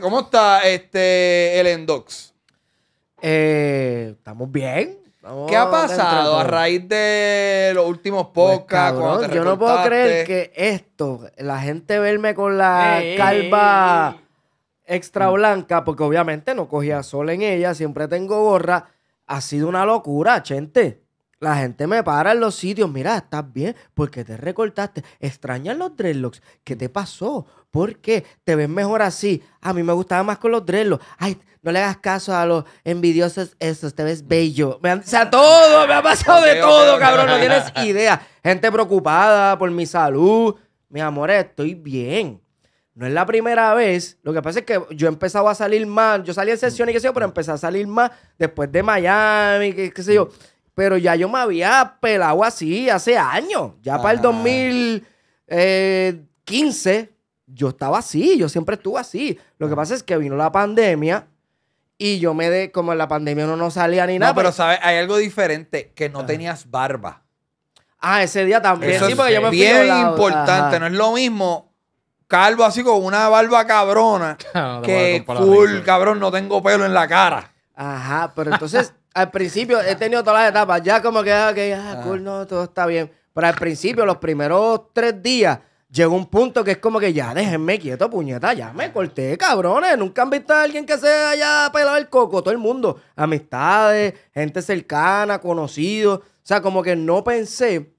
¿Cómo está este el Endox? Eh, estamos bien. ¿Qué ha pasado a raíz de los últimos pues, podcasts? yo no puedo creer que esto, la gente verme con la calva extra blanca, porque obviamente no cogía sol en ella, siempre tengo gorra. Ha sido una locura, gente. La gente me para en los sitios. Mira, estás bien. porque te recortaste? Extrañas los dreadlocks. ¿Qué te pasó? ¿Por qué? ¿Te ves mejor así? A mí me gustaba más con los dreadlocks. Ay, no le hagas caso a los envidiosos esos. Te ves bello. o sea, todo. Me ha pasado de todo, cabrón. No tienes idea. Gente preocupada por mi salud. Mi amor, estoy bien. No es la primera vez. Lo que pasa es que yo he empezado a salir más. Yo salí en sesiones y qué sé yo, pero empecé a salir más después de Miami, qué sé yo. Pero ya yo me había pelado así hace años. Ya para el 2015 eh, yo estaba así, yo siempre estuve así. Lo que ah. pasa es que vino la pandemia y yo me de, como en la pandemia uno no salía ni nada. No, pero, pues sabes, hay algo diferente, que no ah. tenías barba. Ah, ese día también. sí, porque me bien importante, no es lo mismo calvo así con una barba cabrona que full, cabrón, no tengo pelo en la cara. Ajá, pero entonces al principio he tenido todas las etapas. Ya como que, ah, ah cool, no, todo está bien. Pero al principio, los primeros tres días, llegó un punto que es como que ya déjenme quieto, puñeta, ya me corté, cabrones. Nunca han visto a alguien que se haya pelado el coco, todo el mundo. Amistades, gente cercana, conocidos. O sea, como que no pensé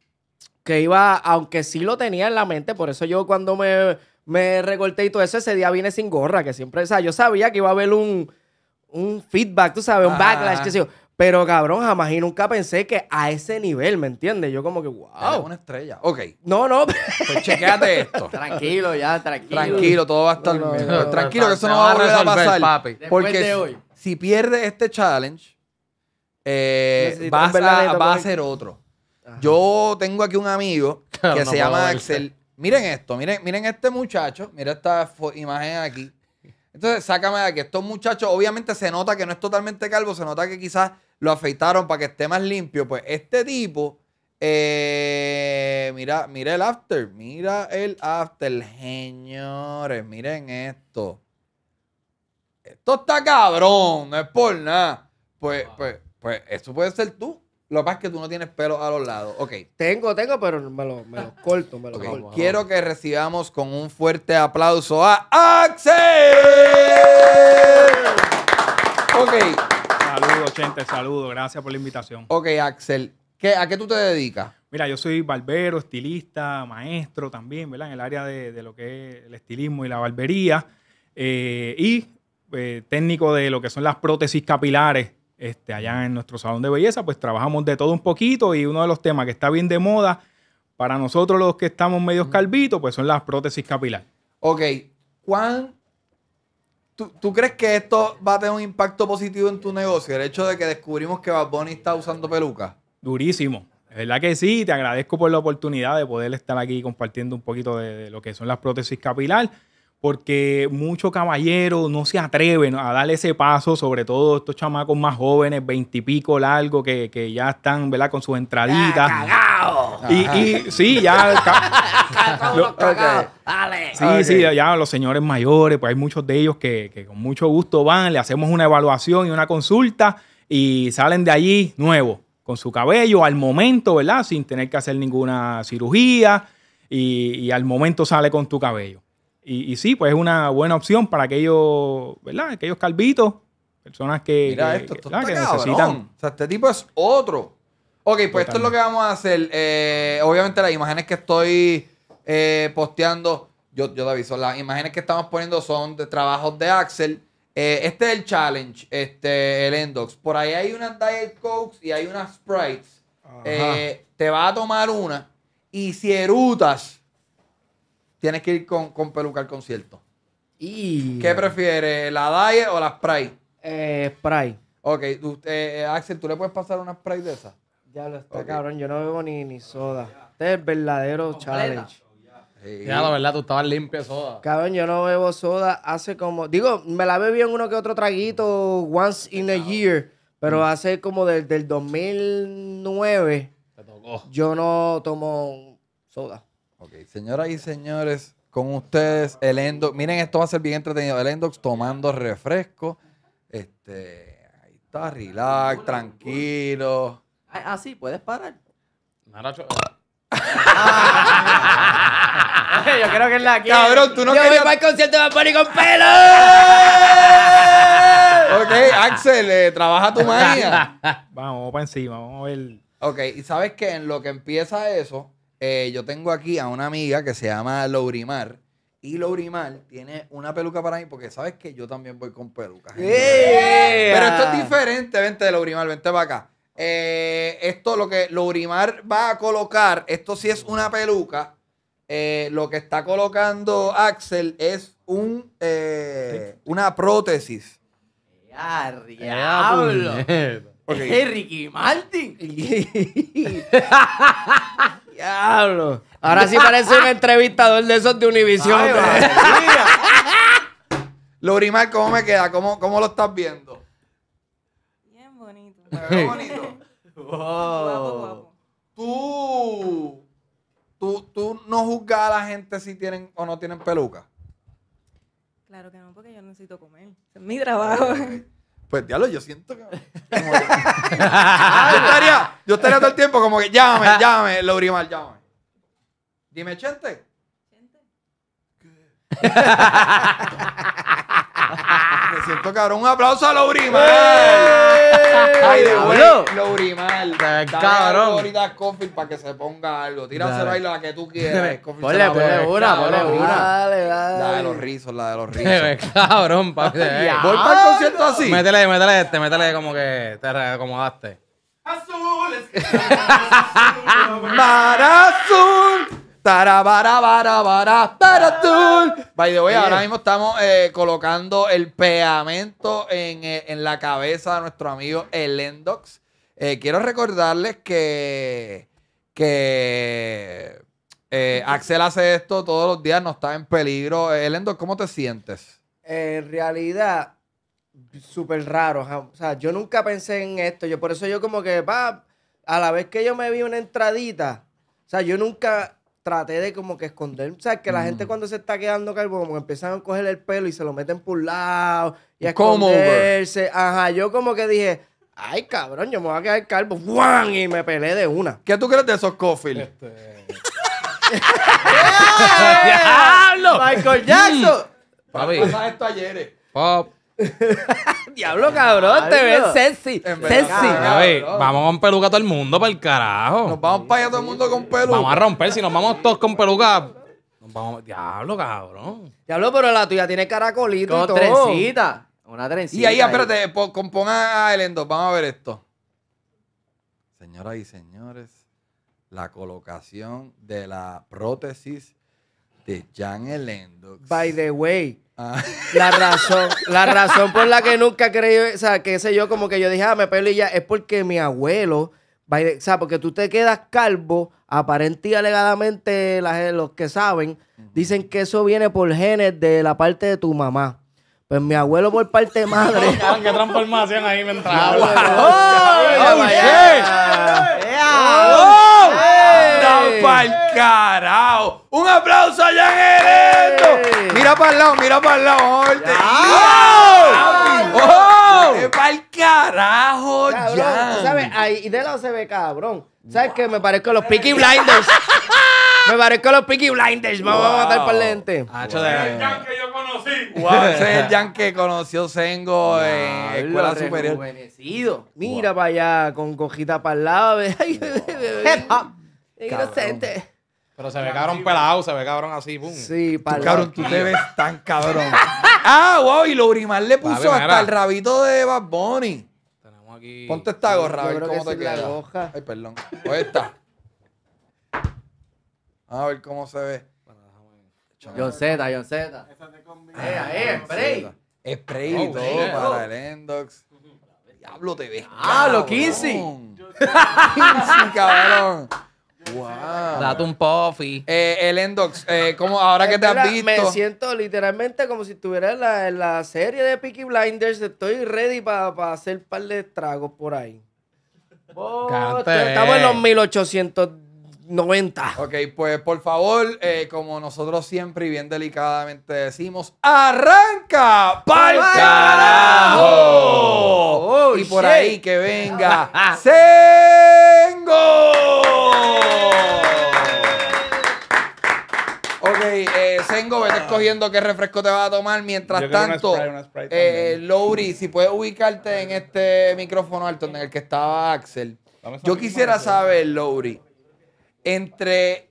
que iba, aunque sí lo tenía en la mente, por eso yo cuando me, me recorté y todo eso, ese día vine sin gorra, que siempre, o sea, yo sabía que iba a haber un, un feedback, tú sabes, un backlash, que sé pero cabrón, jamás y nunca pensé que a ese nivel, ¿me entiendes? Yo como que, wow. una estrella. Ok. No, no. Pues chequéate esto. tranquilo, ya, tranquilo. Tranquilo, todo va a estar. bien. tranquilo, que eso no va a volver a pasar. Porque Si, pierde este challenge, eh, va a, ser otro. Yo tengo aquí un amigo que se llama Axel. Miren esto, miren, miren este muchacho. Mira esta imagen aquí. Entonces, sácame de aquí. Estos muchachos, obviamente se nota que no es totalmente calvo, se nota que quizás lo afeitaron para que esté más limpio. Pues este tipo, eh, mira, mira el after, mira el after, señores, miren esto. Esto está cabrón, no es por nada. Pues, pues, pues, eso puede ser tú. Lo que pasa es que tú no tienes pelo a los lados. Ok. Tengo, tengo, pero me lo, corto, me lo corto. Quiero que recibamos con un fuerte aplauso a Axel. Ok. Saludos, gente, saludos. Gracias por la invitación. Ok, Axel, ¿a qué tú te dedicas? Mira, yo soy barbero, estilista, maestro también, ¿verdad? En el área de, lo que es el estilismo y la barbería. Eh, y eh, técnico de lo que son las prótesis capilares. Este, allá en nuestro salón de belleza, pues trabajamos de todo un poquito y uno de los temas que está bien de moda para nosotros los que estamos medio calvitos, pues son las prótesis capilares. Ok, ¿cuán ¿Tú, crees que esto va a tener un impacto positivo en tu negocio? El hecho de que descubrimos que Bad Bunny está usando peluca. Durísimo. Es verdad que sí, te agradezco por la oportunidad de poder estar aquí compartiendo un poquito de, lo que son las prótesis capilar, porque muchos caballeros no se atreven a dar ese paso, sobre todo estos chamacos más jóvenes, veintipico largo, que, que ya están, ¿verdad?, con sus ah, entraditas. Ah, y, y, sí, ya Sí, ah, sí, ya los señores mayores, pues hay muchos de ellos que, con mucho gusto van, le hacemos una evaluación y una consulta y salen de allí nuevos, con su cabello al momento, ¿verdad? Sin tener que hacer ninguna cirugía y, al momento sale con tu cabello. Y, sí, pues es una buena opción para aquellos, ¿verdad? Aquellos calvitos, personas que, Mira esto, necesitan. O sea, este tipo es otro. Ok, pues esto es lo que vamos a hacer. Eh, obviamente las imágenes que estoy eh, posteando. Yo, te aviso, las imágenes que estamos poniendo son de trabajos de Axel. Eh, este es el challenge, este, el Endox. Por ahí hay unas Diet Cokes y hay unas Sprites. Eh, te vas a tomar una y si erutas, tienes que ir con, peluca al concierto. Y... ¿Qué prefieres, la Diet o la Sprite? Sprite. Ok, Axel, ¿tú le puedes pasar una Sprite de esas? Ya lo está, cabrón. Yo no bebo ni, ni soda. Este es el verdadero challenge. Ya, la verdad, tú estabas limpio soda. Cabrón, yo no bebo soda hace como. Digo, me la bebí en uno que otro traguito once in a year. Pero mm. hace como desde el 2009. Te tocó. Yo no tomo soda. Ok, señoras y señores, con ustedes, el Endox. Miren, esto va a ser bien entretenido. El Endox tomando refresco. Este. Ahí está, relax, tranquilo. Ah, ah, sí, puedes parar. Yo creo que es la que. Cabrón, tú no Yo voy para el concierto de con pelo. ok, Axel, eh, trabaja tu magia. vamos, para encima, vamos a ver. Ok, y sabes que en lo que empieza eso, eh, yo tengo aquí a una amiga que se llama Lourimar. Y Lourimar tiene una peluca para mí, porque sabes que yo también voy con peluca. ¡Eh! Pero esto es diferente, vente Lourimar, vente para acá. esto lo que Lourimar va a colocar, esto sí es una peluca eh, lo que está colocando Axel es un, eh, una prótesis. ¡Ya, diablo! Okay. ¡Es Ricky Martin! ¡Diablo! Ahora sí parece un entrevistador de esos de Univision. Lorimar, ¿cómo me queda? ¿Cómo, ¿Cómo, lo estás viendo? Bien bonito. bien bonito. wow. Tú ¿Tú, tú no juzgas a la gente si tienen o no tienen peluca? Claro que no, porque yo necesito comer. Es mi trabajo. Pues diablo, yo siento que. Ah, yo, estaría, yo, estaría, todo el tiempo como que llámame, llámame, Lourimal, llámame. Dime, Chente. Chente. Me siento cabrón. Un aplauso a Lourimal. ¡Eh! Ay, de bueno. Lourimal. Cabrón. Ahorita Coffee para que se ponga algo. Tíraselo ahí la que tú quieras. Ponle, ponle una, ponle una. Dale, dale. La de los rizos, la de los rizos. cabrón, papi. Voy para el concierto así. Métele, métele este, métele como que te reacomodaste. Azul, es que. Mar azul. Tarabara, para tú. By de hoy. ahora mismo estamos eh, colocando el pegamento en, eh, en, la cabeza de nuestro amigo Elendox. Eh, quiero recordarles que, que Axel hace esto todos los días, no está en peligro. Elendox, ¿cómo te sientes? En realidad, súper raro. O sea, yo nunca pensé en esto. Yo, por eso yo como que, pa, a la vez que yo me vi una entradita, o sea, yo nunca traté de como que esconder. O sea, que la gente mm. cuando se está quedando calvo, como que empiezan a coger el pelo y se lo meten por un lado y a esconderse. Ajá, yo como que dije, ay, cabrón, yo me voy a quedar calvo. ¡Buan! Y me peleé de una. ¿Qué tú crees de esos cofiles? Este... ¡Eh! ¡Diablo! ¡Michael Jackson! Mm. esto ayer. Pop. Diablo, cabrón, te ves sexy. vamos con peluca a todo el mundo para el carajo. Nos vamos para allá todo el mundo con peluca. Vamos a romper, si nos vamos todos con peluca. Diablo, cabrón. Diablo, pero la tuya tiene caracolito trencita. Una trencita. Y ahí, espérate, componga a Elendo. Vamos a ver esto. Señoras y señores, la colocación de la prótesis de Jan Elendo. By the way, Ah. La razón, la razón por la que nunca creí, o sea, que sé yo, como que yo dije, ah, me pelo y ya, es porque mi abuelo, o sea, porque tú te quedas calvo, aparente y alegadamente las, los que saben, dicen que eso viene por genes de la parte de tu mamá. Pues mi abuelo por parte de madre. ¿Qué transformación ahí me entraba? pa'l carajo. Un aplauso a Jan el Mira para el lado, mira para el lado, ¡Oh! ¡Oh! pa'l carajo, cabrón, ¿Sabes? Ahí de lado se ve cabrón. ¿Sabes qué? Me parezco a los Peaky Blinders. Me parezco a los Peaky Blinders. Vamos a matar para el lente. Ah, es Es el que yo conocí. ese es el Jan que conoció Sengo en Escuela Superior. Mira para allá, con cojita para el lado. Inocente. Pero se ve cabrón pelado, se ve cabrón así, pum. Sí, para tú, Cabrón, tú te ves tan cabrón. ah, wow, y Lourimar le puso hasta el rabito de Bad Bunny. Tenemos aquí. Ponte esta gorra, a ver cómo te queda. Ay, perdón. O pues está. A ver cómo se ve. John Z, John Z. Esa te combina. Ah, eh, eh, spray. Spray y todo para el Endox. Diablo, te ves. Ah, lo 15. 15, cabrón. Wow. Date un puffy. Eh, el Endox, eh, como ahora que te has visto. Me siento literalmente como si estuviera en la, serie de Peaky Blinders. Estoy ready para hacer un par de tragos por ahí. estamos en los 1890. Ok, pues por favor, eh, como nosotros siempre y bien delicadamente decimos, ¡arranca pa'l carajo! y oh, por ahí que venga Sengo. Tengo, vete ah. escogiendo qué refresco te va a tomar. Mientras tanto, eh, Lowry, si puedes ubicarte en este micrófono alto en el que estaba Axel. Yo quisiera saber, Lowry, entre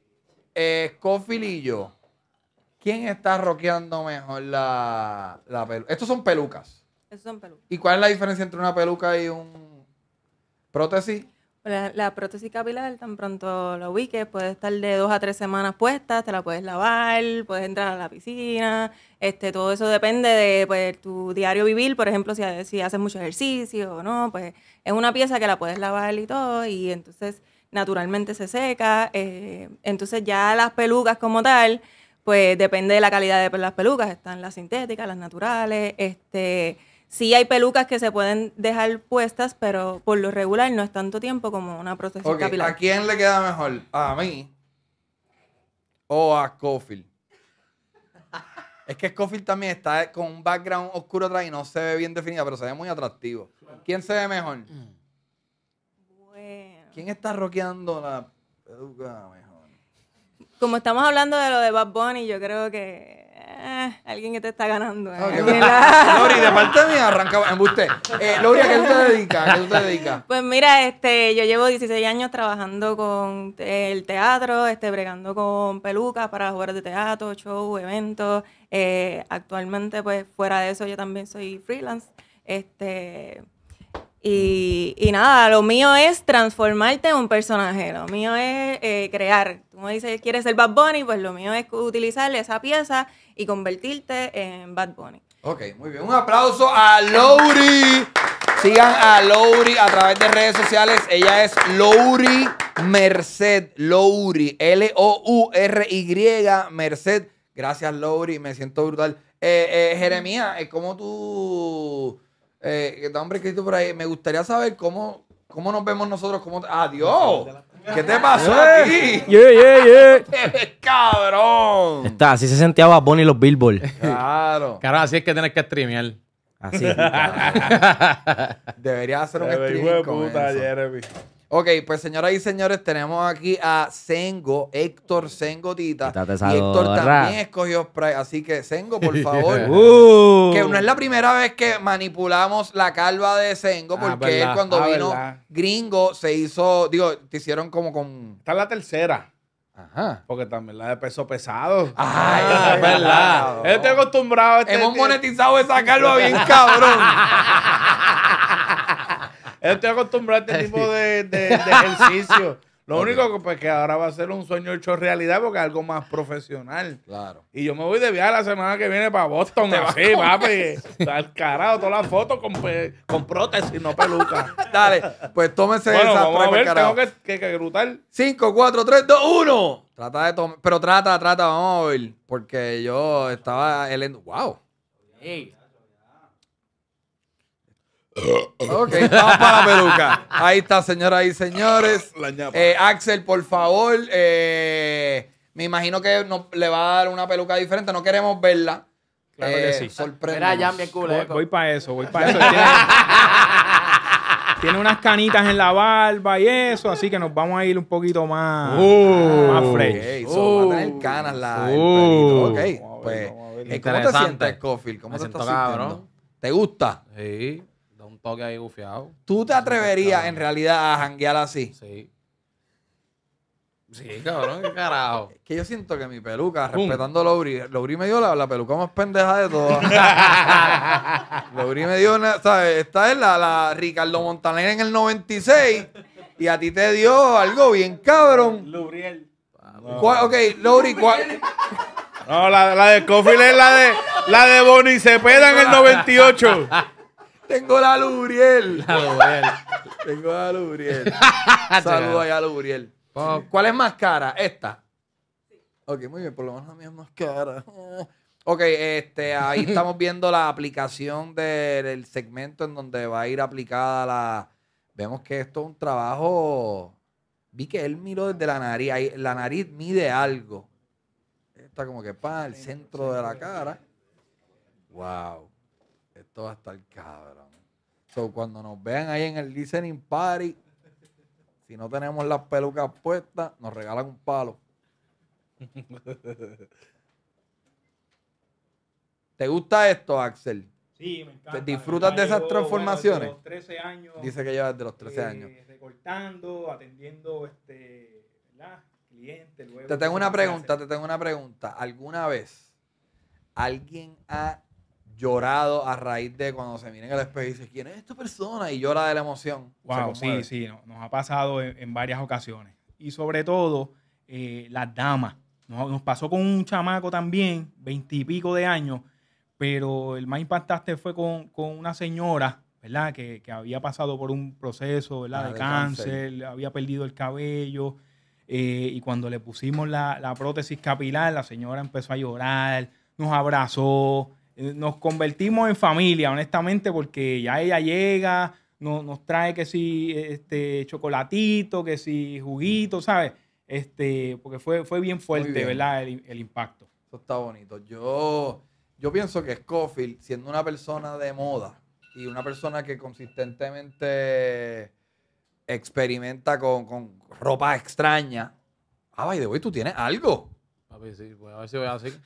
eh, Scofield y yo, ¿quién está roqueando mejor la, la peluca? Estos son pelucas. Estos son pelucas. ¿Y cuál es la diferencia entre una peluca y un prótesis? La, la, prótesis capilar, tan pronto la ubiques, puede estar de dos a tres semanas puesta, te la puedes lavar, puedes entrar a la piscina, este, todo eso depende de pues, tu diario vivir, por ejemplo, si, haces mucho ejercicio o no, pues es una pieza que la puedes lavar y todo, y entonces naturalmente se seca, eh, entonces ya las pelucas como tal, pues depende de la calidad de las pelucas, están las sintéticas, las naturales, este Sí hay pelucas que se pueden dejar puestas, pero por lo regular no es tanto tiempo como una procesión capilar. ¿A quién le queda mejor? ¿A mí? ¿O a Cofield? es que Scofield también está con un background oscuro atrás y no se ve bien definida, pero se ve muy atractivo. ¿Quién se ve mejor? Bueno. ¿Quién está roqueando la peluca mejor? Como estamos hablando de lo de Bad Bunny, yo creo que eh, alguien que te está ganando. Eh. Pues, Lori, de parte mía, arrancaba en usted. Eh, Lori, ¿a qué tú te dedicas? Pues mira, este, yo llevo 16 años trabajando con el teatro, este, bregando con pelucas para jugar de teatro, show, eventos. Eh, actualmente, pues fuera de eso, yo también soy freelance. Este, y, nada, lo mío es transformarte en un personaje, lo mío es eh, crear. Tú me dices, ¿quieres ser Bad Bunny? Pues lo mío es utilizar esa pieza y convertirte en Bad Bunny. Ok, muy bien. Un aplauso a Lowry. Sigan a Lowry a través de redes sociales. Ella es Lowry Merced. Lowry, L-O-U-R-Y Merced. Gracias, Lowry. Me siento brutal. Eh, eh Jeremía, eh, ¿cómo tú eh, que está hombre escrito por ahí. Me gustaría saber cómo, cómo nos vemos nosotros. Cómo... ¡Adiós! ¿Qué te pasó aquí? Eh. ¡Yeah, Yeah, yeah, yeah. cabrón. Está, así se sentía a Bonnie y los Billboards. Claro. Claro, así es que tienes que streamear. Así. Debería hacer un stream Ok, pues señoras y señores, tenemos aquí a Sengo, Héctor Sengo Tita. Y Héctor también escogió Sprite. Así que, Sengo, por favor. Que uh. no es la primera vez que manipulamos la calva de Sengo, ah, porque él cuando ah, vino gringo se hizo, digo, te hicieron como con. Está la tercera. Ajá. Porque también la de peso pesado. Ay, es verdad. Estoy acostumbrado a este. Hemos monetizado esa calva bien cabrón. Estoy acostumbrado a este tipo de, de, ejercicio. Lo único que, pues, que ahora va a ser un sueño hecho realidad porque es algo más profesional. Claro. Y yo me voy de viaje la semana que viene para Boston. Así, papi. Al carajo, todas las fotos con, con prótesis, no peluca. Dale, pues tómese bueno, vamos a ver, tengo que, que, que grutar. 5, 4, 3, 2, 1. Trata de tomar. Pero trata, trata, vamos a ver. Porque yo estaba. El wow. ¡Ey! Ok, vamos para la peluca. Ahí está, señoras y señores. Eh, Axel, por favor, eh, me imagino que le va a dar una peluca diferente. No queremos verla. Claro que eh, sí. Voy, para eso, voy para eso. tiene, unas canitas en la barba y eso, así que nos vamos a ir un poquito más, uh, fresh. va a tener uh. canas la, uh, Ok, pues, ¿cómo te sientes, Cofield? ¿Cómo te estás cabrón. ¿Te gusta? Sí que ahí gufiado. ¿Tú te atreverías en realidad a janguear así? Sí. Sí, cabrón, qué carajo. Es que yo siento que mi peluca, respetando a Loury, Lowry me dio la, peluca más pendeja de todas. Loury me dio, una, ¿sabes? Esta es la, la Ricardo Montaner en el 96 y a ti te dio algo bien cabrón. Lubriel. ok, Loury, ¿cuál? No, la, la de Cofile es la de, la de Bonnie Cepeda en el 98. Tengo la Luriel. Tengo la Luriel. Saludos a Luriel. Oh, ¿Cuál es más cara? Esta. Ok, muy bien, por lo menos la mía es más cara. Ok, este, ahí estamos viendo la aplicación del segmento en donde va a ir aplicada la. Vemos que esto es un trabajo. Vi que él miró desde la nariz. la nariz mide algo. Está como que para el centro de la cara. Wow todo va a cabrón. cuando nos vean ahí en el listening party, si no tenemos las pelucas puestas, nos regalan un palo. ¿Te gusta esto, Axel? Sí, me encanta. ¿Disfrutas de esas transformaciones? 13 años. Dice que lleva desde los 13 eh, años. Recortando, atendiendo este, ¿verdad? clientes. te tengo una pregunta, te tengo una pregunta. ¿Alguna vez alguien ha llorado a raíz de cuando se miren al el espejo y dicen, ¿quién es esta persona? Y llora de la emoción. Wow, sí, sí, nos ha pasado en, varias ocasiones. Y sobre todo, eh, las damas. Nos, pasó con un chamaco también, veintipico de años, pero el más impactante fue con, una señora, ¿verdad? Que, había pasado por un proceso, ¿verdad? Ah, de, cáncer, había perdido el cabello. Eh, y cuando le pusimos la, la prótesis capilar, la señora empezó a llorar, nos abrazó, nos convertimos en familia, honestamente, porque ya ella llega, nos, nos trae que si este, chocolatito, que si juguito, ¿sabes? Este, porque fue, fue bien fuerte, ¿verdad? El, impacto. Eso está bonito. Yo, yo pienso que Scofield, siendo una persona de moda y una persona que consistentemente experimenta con, ropa extraña, ah, by the way, tú tienes algo. A ver, a ver si voy a decir...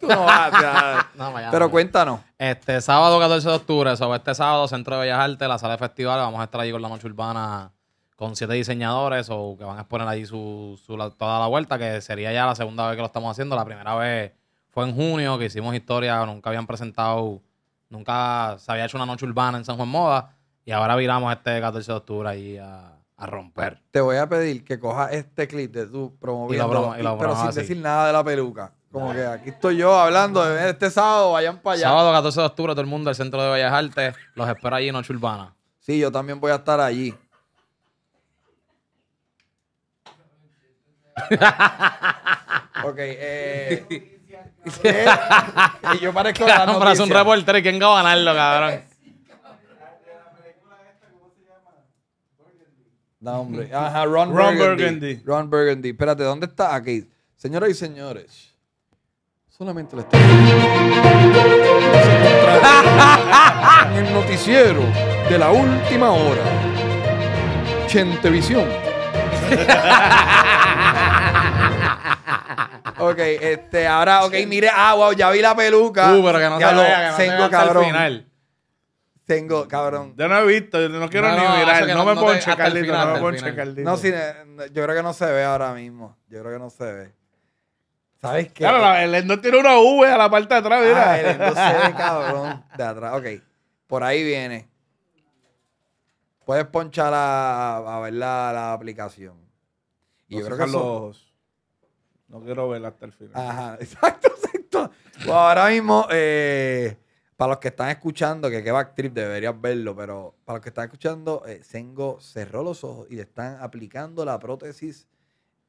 Tú no vas Pero cuéntanos. Este sábado 14 de octubre, sobre este sábado, Centro de Bellas Artes, la sala de festivales, vamos a estar allí con la noche urbana con siete diseñadores o que van a exponer allí su, toda la vuelta, que sería ya la segunda vez que lo estamos haciendo. La primera vez fue en junio, que hicimos historia, nunca habían presentado, nunca se había hecho una noche urbana en San Juan Moda, y ahora viramos este 14 de octubre ahí a romper. Te voy a pedir que cojas este clip de tú promoviendo, pero sin decir nada de la peluca. Como que aquí estoy yo hablando de eh, este sábado, vayan para allá. Sábado 14 de octubre, todo el mundo del centro de Bellas Artes. Los espero allí en Noche Urbana. Sí, yo también voy a estar allí. ok, eh. y eh, yo parezco no pero es un reportero y quién va a ganarlo, cabrón. No, hombre. Ajá, Ron, Ron Burgundy. Burgundy. Ron Burgundy. Espérate, ¿dónde está? Aquí. Señoras y señores. Solamente la estoy. en el noticiero de la última hora. Chentevisión. ok, este, ahora, ok, mire, ah, wow, ya vi la peluca. Uh, pero que no ya lo, tengo, cabrón. final. Tengo, cabrón. Ya no he visto, yo no quiero ni mirar. No, me ponche, Carlito, no me ponche, Carlito. No, si, eh, yo creo que no se ve ahora mismo. Yo creo que no se ve. ¿Sabes qué? Claro, el Endor tiene una V a la parte de atrás, mira. Ah, el ve cabrón, de atrás. Ok, por ahí viene. Puedes ponchar a, ver la, aplicación. Y yo creo que los No quiero verla hasta el final. Ajá, exacto, exacto. Pues ahora mismo, eh, para los que están escuchando, que qué backtrip deberías verlo, pero para los que están escuchando, Sengo eh, cerró los ojos y le están aplicando la prótesis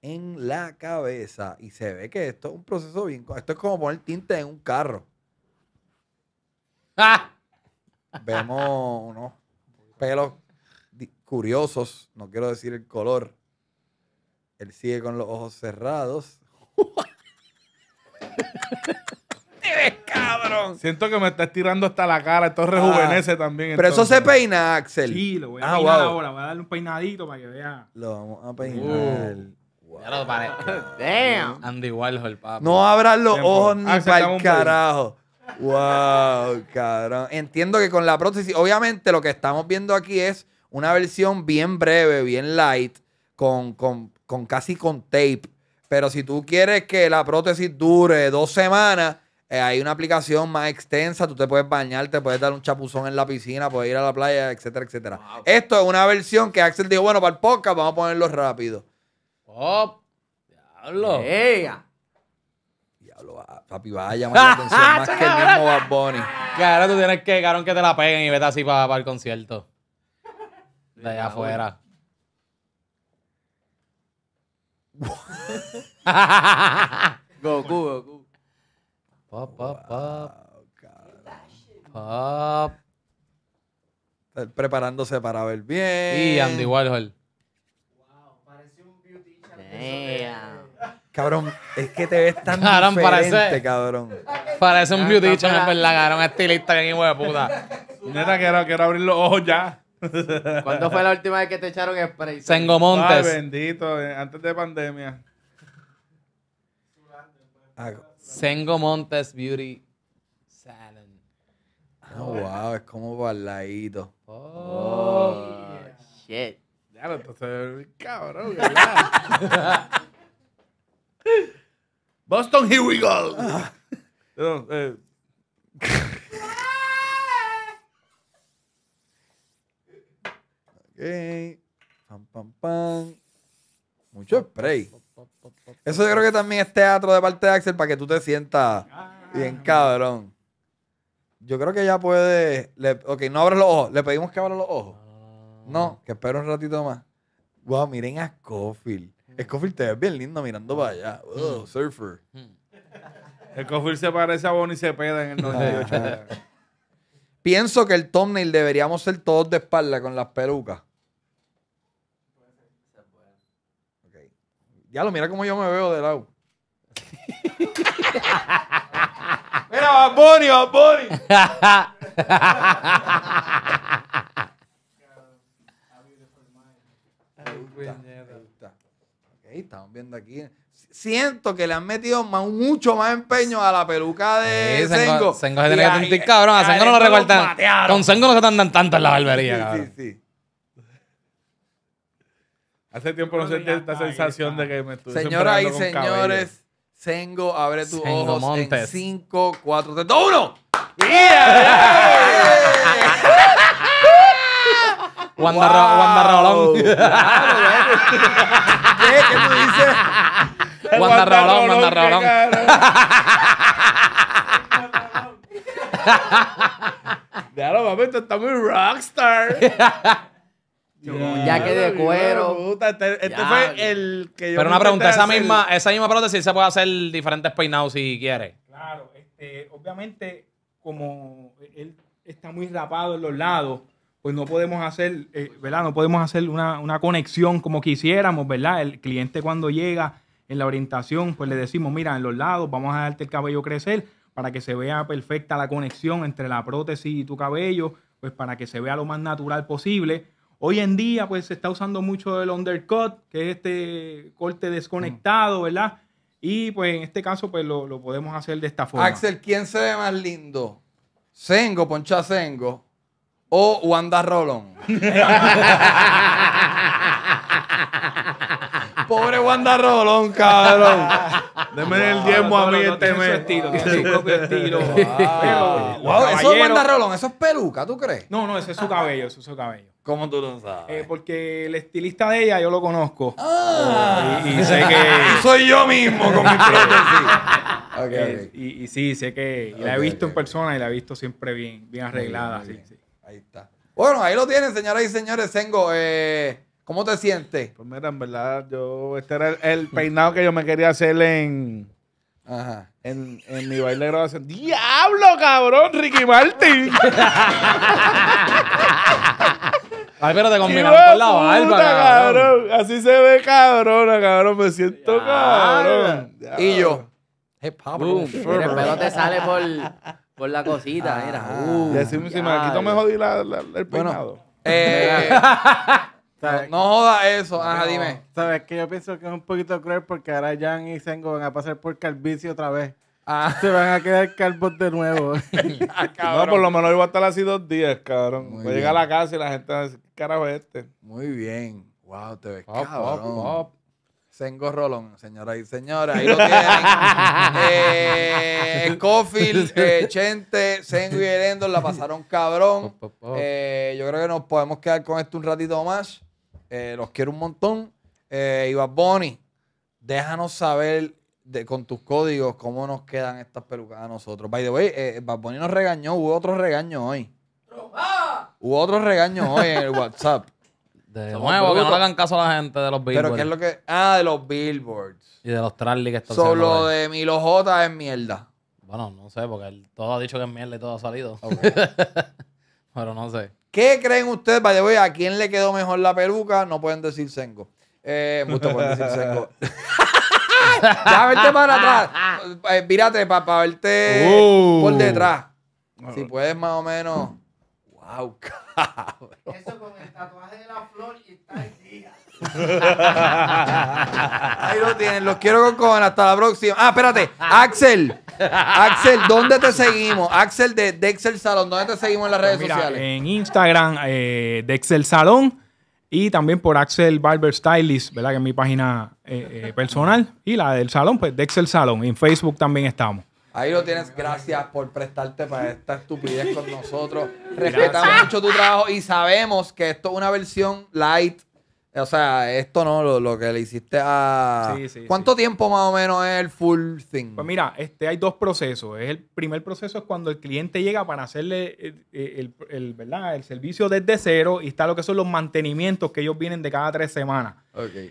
en la cabeza. Y se ve que esto es un proceso bien. Esto es como poner tinte en un carro. ¡Ah! Vemos unos pelos curiosos. No quiero decir el color. Él sigue con los ojos cerrados. ¡Te cabrón! Siento que me está estirando hasta la cara. Esto rejuvenece ah, también. Pero eso se peina, Axel. Sí, lo voy a ah, peinar ahora. Voy a darle un peinadito para que vea. Lo vamos a uh. peinar. Ya lo Damn. No abras los ojos ni ah, para el carajo. Wow, cabrón. Entiendo que con la prótesis, obviamente lo que estamos viendo aquí es una versión bien breve, bien light, con, con, casi con tape. Pero si tú quieres que la prótesis dure dos semanas, eh, hay una aplicación más extensa, tú te puedes bañar, te puedes dar un chapuzón en la piscina, puedes ir a la playa, etcétera, etcétera. Esto es una versión que Axel dijo, bueno, para el podcast vamos a ponerlo rápido. ¡Oh! ¡Diablo! Diablo, papi, va a llamar la atención más que el mismo Bad Bunny. Claro, tú tienes que, cabrón, que te la peguen y vete así para, el concierto. De allá afuera. Goku, Goku. Pop, pop, pop. pop. Preparándose para ver bien. Y Andy Warhol. Eh, cabrón, es que te ves tan diferente, parece, cabrón. Parece un ah, beauty dicho, en verdad, cabrón, estilista bien hijo de puta. Neta, quiero, quiero abrir los ojos ya. ¿Cuándo fue la última vez que te echaron spray? Sengomontes Ay, bendito, eh, antes de pandemia. Sengo ah, Montes Beauty Salon. Oh, wow, es como baladito. Oh, shit entonces, cabrón. Boston, here we go. Eh. ok. Pam, pam, Mucho spray. Eso yo creo que también es teatro de parte de Axel para que tú te sientas bien ah. cabrón. Yo creo que ya puede. ok, no abres los ojos. Le pedimos que abra los ojos. No, que espero un ratito más. Wow, miren a Scofield. Mm. Scofield te ves bien lindo mirando para allá. Mm. Oh, mm. surfer. Scofield se parece a Bonnie Cepeda en el 98. Pienso que el thumbnail deberíamos ser todos de espalda con las pelucas. Okay. Ya lo mira como yo me veo de lado. mira, Bonnie, Bonnie. estamos viendo aquí. Siento que le han metido mucho más empeño a la peluca de Sengo. Sengo se tiene que sentir cabrón. A Sengo no Con Sengo no se andan tanto en la barbería. Sí, sí, sí. Hace tiempo no sentía esta sensación de que me estuve Señoras y señores, Sengo, abre tus ojos en 5, 4, 3, 2, 1. ¡Yeah! yeah. Wanda, wow. ¿Qué? ¿Qué tú dices? Wanda, Wanda Rolón, Wanda esto está muy rockstar. ya que de cuero. Este, este, fue el que yo Pero una pregunta, esa misma, esa misma prótesis se puede hacer diferentes peinados si quiere. Claro, este, obviamente, como él está muy rapado en los lados, pues no podemos hacer, eh, ¿verdad? No podemos hacer una, conexión como quisiéramos, ¿verdad? El cliente cuando llega en la orientación, pues le decimos, mira, en los lados vamos a darte el cabello crecer para que se vea perfecta la conexión entre la prótesis y tu cabello, pues para que se vea lo más natural posible. Hoy en día, pues se está usando mucho el undercut, que es este corte desconectado, ¿verdad? Y pues en este caso, pues lo, lo podemos hacer de esta forma. Axel, ¿quién se ve más lindo? Sengo, Poncha Sengo o Wanda Rolón. Pobre Wanda Rolón, cabrón. Deme el diezmo a mí este mes. Tiene su propio estilo. Wow. eso es Wanda Rolón, eso es peluca, ¿tú crees? No, no, ese es su cabello, ese es su cabello. ¿Cómo tú lo sabes? Eh, porque el estilista de ella yo lo conozco. Ah. Y, sé que. Soy yo mismo con mi propio okay, eh, Y, sí, sé que. la he visto en persona y la he visto siempre bien, bien arreglada. sí, sí. Ahí está. Bueno, ahí lo tienen, señoras y señores. Tengo, eh, ¿cómo te sientes? Pues mira, en verdad, yo, este era el, peinado que yo me quería hacer en... Ajá. En, en mi baile de grabación. ¡Diablo, cabrón! ¡Ricky Martin! Ay, pero te combinamos con la barba, cabrón. cabrón. Así se ve cabrón cabrón. Me siento cabrón. Y yo. Hey, Pablo. El pelo te sale por... Por la cosita, era. Decime si me quito, me jodí la- el peinado. Eh, no, joda eso. Ajá, dime. Sabes que yo pienso que es un poquito cruel porque ahora Jan y Sengo van a pasar por Calvicio otra vez. Ah, Se van a quedar calvos de nuevo. Ah, no, por lo menos iba a estar así dos días, cabrón. Voy a llegar a la casa y la gente va a decir, "¿Qué carajo este? Muy bien. Wow, te ves Sengo Rolón, Señora y señora, ahí lo tienen. Eh, eh, Chente, Sengo y Herendo la pasaron cabrón. Eh, yo creo que nos podemos quedar con esto un ratito más. Eh, los quiero un montón. Y Iba Bonnie, déjanos saber de, con tus códigos cómo nos quedan estas pelucas a nosotros. By the way, eh, Bad nos regañó, hubo otro regaño hoy. Hubo otro regaño hoy en el WhatsApp. De nuevo, que no le hagan caso a la gente de los billboards. Pero ¿qué es lo que...? Ah, de los billboards. Y de los trasli que están Solo de Milo J es mierda. Bueno, no sé, porque él todo ha dicho que es mierda y todo ha salido. Ah, Pero no sé. ¿Qué creen ustedes, a quién le quedó mejor la peluca? No pueden decir Sengo. Eh, mucho pueden decir Sengo. ya verte para atrás. Eh, vírate, para verte uh. por detrás. Si puedes más o menos. Eso con el tatuaje de la flor y está ahí. día. Ahí lo tienen, los quiero con hasta la próxima. Ah, espérate, Axel. Axel, ¿dónde te seguimos? Axel de Dexel Salón, ¿dónde te seguimos en las redes pues sociales? En Instagram, eh, Dexel Salón. Y también por Axel Barber Stylist, ¿verdad? Que es mi página eh, eh, personal. Y la del salón, pues Dexel Salón. En Facebook también estamos. Ahí lo tienes. Gracias por prestarte para esta estupidez con nosotros. Respetamos mucho tu trabajo y sabemos que esto es una versión light. O sea, esto no, lo, que le hiciste a... Sí, sí, ¿Cuánto tiempo más o menos es el full thing? Pues mira, este, hay dos procesos. El primer proceso es cuando el cliente llega para hacerle eh, eh, el, el, servicio desde cero y está lo que son los mantenimientos que ellos vienen de cada tres semanas.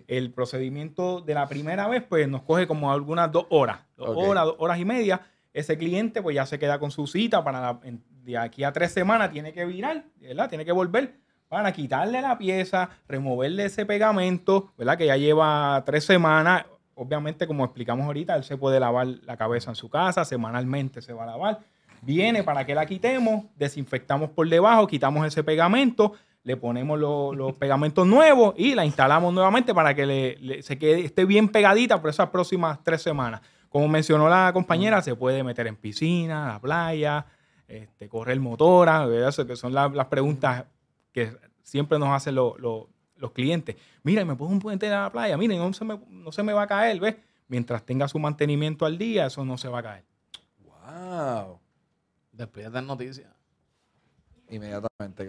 El procedimiento de la primera vez pues nos coge como algunas dos horas, dos horas, dos horas y media ese cliente pues ya se queda con su cita para de aquí a tres semanas tiene que virar, ¿verdad? Tiene que volver para quitarle la pieza, removerle ese pegamento, ¿verdad? Que ya lleva tres semanas. Obviamente, como explicamos ahorita, él se puede lavar la cabeza en su casa, semanalmente se va a lavar. Viene para que la quitemos, desinfectamos por debajo, quitamos ese pegamento, le ponemos los pegamentos nuevos y la instalamos nuevamente para que se quede, esté bien pegadita por esas próximas tres semanas como mencionó la compañera, se puede meter en piscina, la playa, este, correr motora, que son las preguntas que siempre nos hacen los clientes. Mira, me pongo un puente en la playa, miren, no se me, va a caer, ¿ves? Mientras tenga su mantenimiento al día, eso no se va a caer. ¡Wow! Después de dar noticias. Inmediatamente,